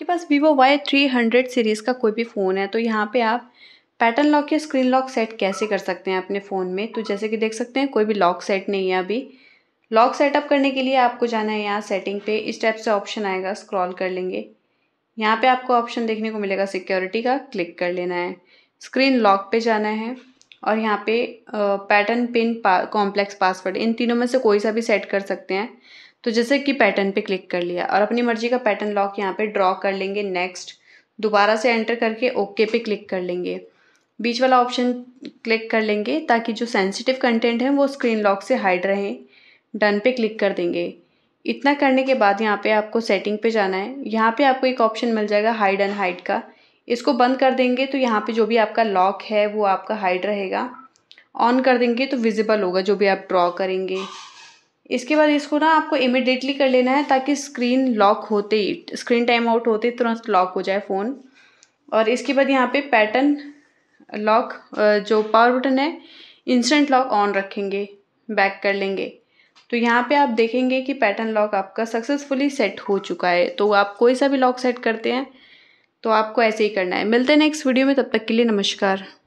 आपके पास vivo Y three hundred series का कोई भी फ़ोन है तो यहाँ पे आप पैटर्न लॉक या स्क्रीन लॉक सेट कैसे कर सकते हैं अपने फ़ोन में तो जैसे कि देख सकते हैं कोई भी लॉक सेट नहीं है अभी लॉक सेटअप करने के लिए आपको जाना है यहाँ सेटिंग पे इस टाइप से ऑप्शन आएगा स्क्रॉल कर लेंगे यहाँ पे आपको ऑप्शन देखने को मिलेगा सिक्योरिटी का क्लिक कर लेना है स्क्रीन लॉक पे जाना है और यहाँ पे पैटर्न पिन कॉम्प्लेक्स पासवर्ड इन तीनों में से कोई सा भी सेट कर सकते हैं तो जैसे कि पैटर्न पे क्लिक कर लिया और अपनी मर्जी का पैटर्न लॉक यहाँ पे ड्रॉ कर लेंगे नेक्स्ट दोबारा से एंटर करके ओके पे क्लिक कर लेंगे बीच वाला ऑप्शन क्लिक कर लेंगे ताकि जो सेंसिटिव कंटेंट है वो स्क्रीन लॉक से हाइड रहें डन पे क्लिक कर देंगे इतना करने के बाद यहाँ पे आपको सेटिंग पे जाना है यहाँ पे आपको एक ऑप्शन मिल जाएगा हाइड एंड हाइड का इसको बंद कर देंगे तो यहाँ पे जो भी आपका लॉक है वो आपका हाइड रहेगा ऑन कर देंगे तो विजिबल होगा जो भी आप ड्रॉ करेंगे इसके बाद इसको ना आपको इमिडिएटली कर लेना है ताकि स्क्रीन लॉक होते ही स्क्रीन टाइम आउट होते ही तुरंत लॉक हो जाए फ़ोन और इसके बाद यहाँ पे पैटर्न लॉक जो पावर बटन है इंस्टेंट लॉक ऑन रखेंगे बैक कर लेंगे तो यहाँ पे आप देखेंगे कि पैटर्न लॉक आपका सक्सेसफुली सेट हो चुका है तो आप कोई सा भी लॉक सेट करते हैं तो आपको ऐसे ही करना है मिलते हैं नेक्स्ट वीडियो में तब तक के लिए नमस्कार